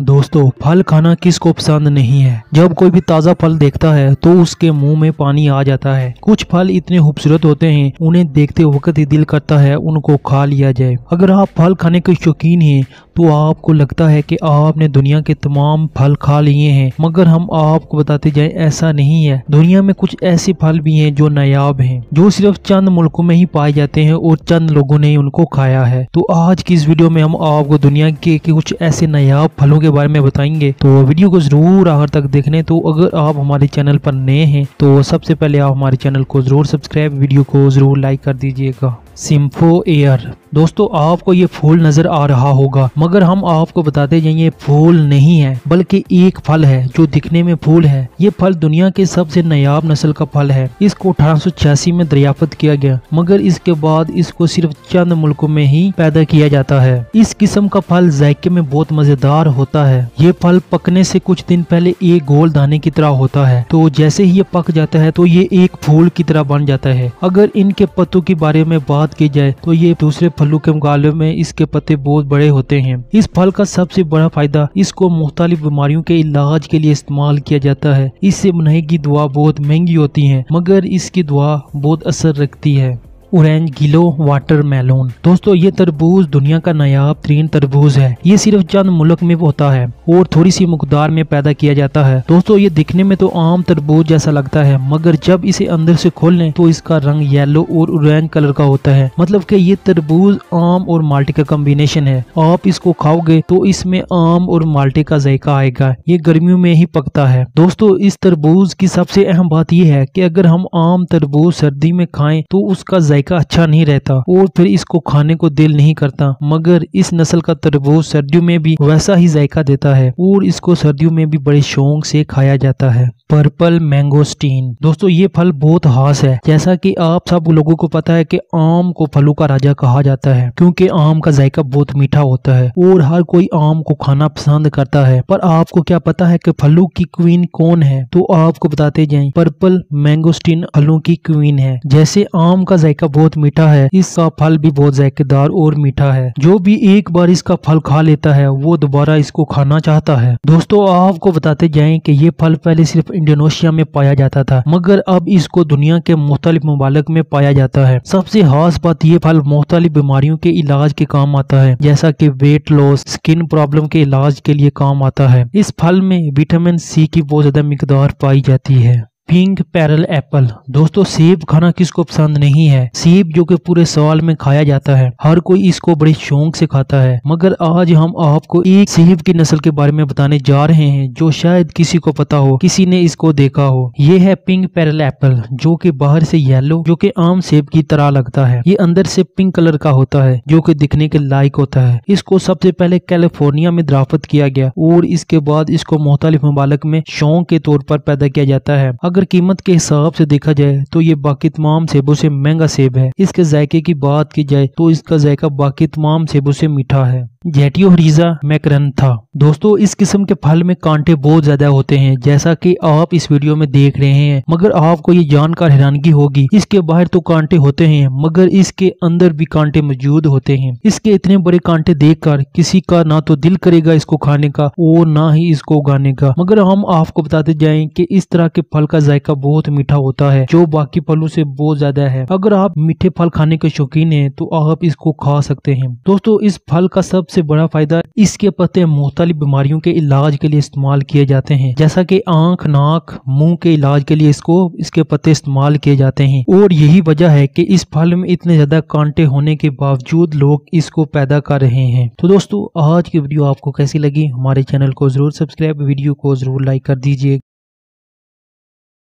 दोस्तों फल खाना किसको पसंद नहीं है जब कोई भी ताज़ा फल देखता है तो उसके मुंह में पानी आ जाता है कुछ फल इतने खूबसूरत होते हैं उन्हें देखते वक्त ही दिल करता है उनको खा लिया जाए अगर आप फल खाने के शौकीन हैं तो आपको लगता है कि आपने दुनिया के तमाम फल खा लिए हैं मगर हम आपको बताते जाए ऐसा नहीं है दुनिया में कुछ ऐसे फल भी है जो नायाब है जो सिर्फ चंद मुल्कों में ही पाए जाते हैं और चंद लोगों ने उनको खाया है तो आज की इस वीडियो में हम आपको दुनिया के कुछ ऐसे नायाब फलों के बारे में बताएंगे तो वीडियो को जरूर आखिर तक देखने तो अगर आप हमारे चैनल पर नए हैं तो सबसे पहले आप हमारे चैनल को जरूर सब्सक्राइब वीडियो को जरूर लाइक कर दीजिएगा सिम्फो एयर दोस्तों आपको ये फूल नजर आ रहा होगा मगर हम आपको बताते हैं ये फूल नहीं है बल्कि एक फल है जो दिखने में फूल है ये फल दुनिया के सबसे नयाब नस्ल का फल है इसको अठारह में दरियाफत किया गया मगर इसके बाद इसको सिर्फ चंद मुल्कों में ही पैदा किया जाता है इस किस्म का फल जायके में बहुत मजेदार होता होता है ये फल पकने से कुछ दिन पहले एक गोल दाने की तरह होता है तो जैसे ही ये पक जाता है तो ये एक फूल की तरह बन जाता है अगर इनके पत्तों के बारे में बात की जाए तो ये दूसरे फलों के मुकाबले में इसके पत्ते बहुत बड़े होते हैं इस फल का सबसे बड़ा फायदा इसको मुख्तलिफ बीमारियों के इलाज के लिए इस्तेमाल किया जाता है इससे बनाई की दुआ बहुत महंगी होती है मगर इसकी दुआ बहुत असर रखती है ऑरेंज गिलो वाटर मेलोन दोस्तों ये तरबूज दुनिया का नायाब तरीन तरबूज है ये सिर्फ चंद मुल्क में होता है और थोड़ी सी मकदार में पैदा किया जाता है दोस्तों ये दिखने में तो आम तरबूज जैसा लगता है मगर जब इसे अंदर से खोलें तो इसका रंग येलो और ऑरेंज कलर का होता है मतलब की ये तरबूज आम और माल्टे का कम्बिनेशन है आप इसको खाओगे तो इसमें आम और माल्टे का जायका आएगा ये गर्मियों में ही पकता है दोस्तों इस तरबूज की सबसे अहम बात यह है की अगर हम आम तरबूज सर्दी में खाएं तो उसका जायका तरीका अच्छा नहीं रहता और फिर इसको खाने को दिल नहीं करता मगर इस नस्ल का तरबूज सर्दियों में भी वैसा ही जायका देता है और इसको सर्दियों में भी बड़े शौक से खाया जाता है पर्पल मैंगोस्टीन दोस्तों ये फल बहुत हास है जैसा कि आप सब लोगों को पता है कि आम को फलों का राजा कहा जाता है क्योंकि आम का जायका बहुत मीठा होता है और हर कोई आम को खाना पसंद करता है पर आपको क्या पता है कि फलों की क्वीन कौन है तो आपको बताते जाए पर्पल मैंगोस्टीन फलों की क्वीन है जैसे आम का जायका इसका बहुत मीठा है इसका फल भी बहुत जायकेदार और मीठा है जो भी एक बार इसका फल खा लेता है वो दोबारा इसको खाना चाहता है दोस्तों आपको बताते जाए की ये फल पहले सिर्फ इंडोनेशिया में पाया जाता था मगर अब इसको दुनिया के मुख्तलिफ ममालक में पाया जाता है सबसे खास बात ये फल मुख्तलिफ बीमारियों के इलाज के काम आता है जैसा की वेट लॉस स्किन प्रॉब्लम के इलाज के लिए काम आता है इस फल में विटामिन सी की बहुत ज्यादा मकदार पाई जाती है पिंक पैरल एप्पल दोस्तों सेब खाना किसको पसंद नहीं है सेब जो कि पूरे साल में खाया जाता है हर कोई इसको बड़े शौक से खाता है मगर आज हम आपको एक सेब की नस्ल के बारे में बताने जा रहे हैं जो शायद किसी को पता हो किसी ने इसको देखा हो ये है पिंक पैरल एप्पल जो कि बाहर से येलो जो कि आम सेब की तरह लगता है ये अंदर से पिंक कलर का होता है जो की दिखने के लायक होता है इसको सबसे पहले कैलिफोर्निया में द्राफत किया गया और इसके बाद इसको मुख्तलिफ ममालक में शौक के तौर पर पैदा किया जाता है अगर कीमत के हिसाब से देखा जाए तो ये बाकी तमाम सेबों से महंगा सेब है इसके जायके की बात की जाए तो इसका जायका बाकी तमाम सेबों से मीठा है जेटियो हरीजा मैकरन था दोस्तों इस किस्म के फल में कांटे बहुत ज्यादा होते हैं जैसा कि आप इस वीडियो में देख रहे हैं मगर आपको ये जानकर हैरानगी होगी इसके बाहर तो कांटे होते हैं मगर इसके अंदर भी कांटे मौजूद होते हैं इसके इतने बड़े कांटे देखकर किसी का ना तो दिल करेगा इसको खाने का और ना ही इसको उगाने का मगर हम आपको बताते जाए की इस तरह के फल का जायका बहुत मीठा होता है जो बाकी फलों से बहुत ज्यादा है अगर आप मीठे फल खाने के शौकीन है तो आप इसको खा सकते हैं दोस्तों इस फल का सबसे बड़ा फायदा इसके पत्ते मुख्तलिफ बीमारियों के इलाज के लिए इस्तेमाल किए जाते हैं जैसा की आंख नाक मुंह के इलाज के लिए इसको इसके पत्ते इस्तेमाल किए जाते हैं और यही वजह है की इस फल में इतने ज्यादा कांटे होने के बावजूद लोग इसको पैदा कर रहे हैं तो दोस्तों आज की वीडियो आपको कैसी लगी हमारे चैनल को जरूर सब्सक्राइब वीडियो को जरूर लाइक कर दीजिए